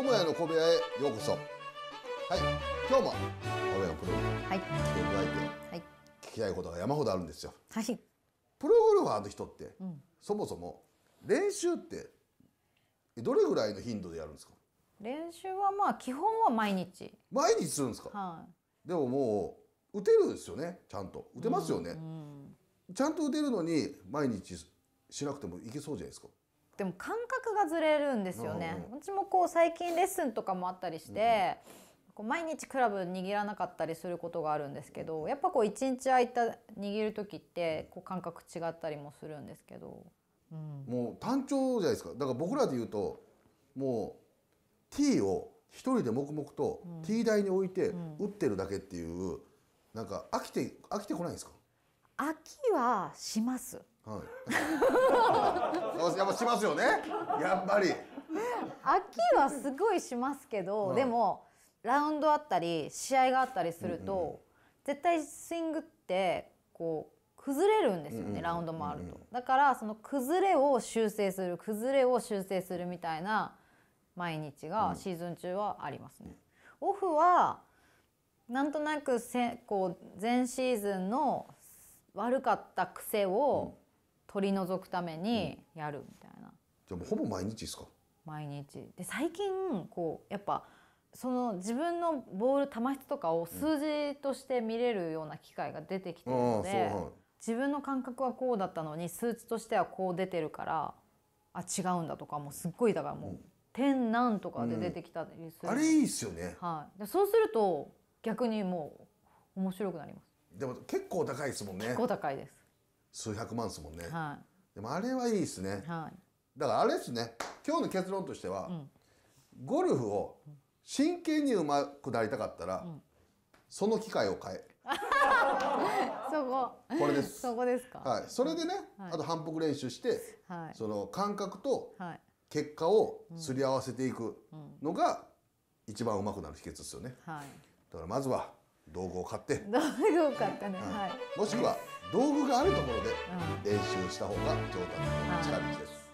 友也の小部屋へようこそはい今日も小部屋のプロゴルファに来ていただいて、はい、聞きたいことが山ほどあるんですよ、はい、プロゴルファーの人って、うん、そもそも練習ってどれぐらいの頻度でやるんですか練習はまあ基本は毎日毎日するんですか、はい、でももう打てるんですよねちゃんと打てますよね、うんうん、ちゃんと打てるのに毎日しなくてもいけそうじゃないですかでも感覚がずれるんですよね、うち私もこう最近レッスンとかもあったりして、こう毎日クラブ握らなかったりすることがあるんですけどやっぱこう一日空いた握る時ってこう感覚違ったりもするんですけど、うん、もう単調じゃないですかだから僕らで言うともう T を一人で黙々と T 台に置いて打ってるだけっていう、うんうん、なんか飽きて飽きてこないんですか飽きはします、はい、やっぱしますよねやっぱり秋はすごいしますけど、うん、でもラウンドあったり試合があったりすると、うんうん、絶対スイングってこう崩れるんですよね、うんうん、ラウンドもあると、だからその崩れを修正する崩れを修正するみたいな毎日がシーズン中はありますね、うん、オフはなんとなくせこう前シーズンの悪かった癖を取り除くためにやるみたいな、じゃあもうほぼ毎日ですか毎日で最近こうやっぱその自分のボール球質とかを数字として見れるような機会が出てきてるので、うんはい、自分の感覚はこうだったのに数値としてはこう出てるからあ違うんだとかもうすっごいだからもう、うん、天なんとかで出てきたりする、うん、あれいいっすよね、はい、でそうすると逆にもう面白くなりますでも結構高いですもんね結構高いです数百万ですもんね、はい、でもあれはいいですね、はい、だからあれですね今日の結論としては、うん、ゴルフを真剣にうまくなりたかったら、うん、その機会を変え そここれです そこですかはいそれでね、はい、あと反復練習して、はい、その感覚と結果をすり合わせていくのが一番うまくなる秘訣ですよね、はい、だからまずは道具を買って 道具を買ってね、はい、もしくは、道具があるところで練習した方が上達の近道です。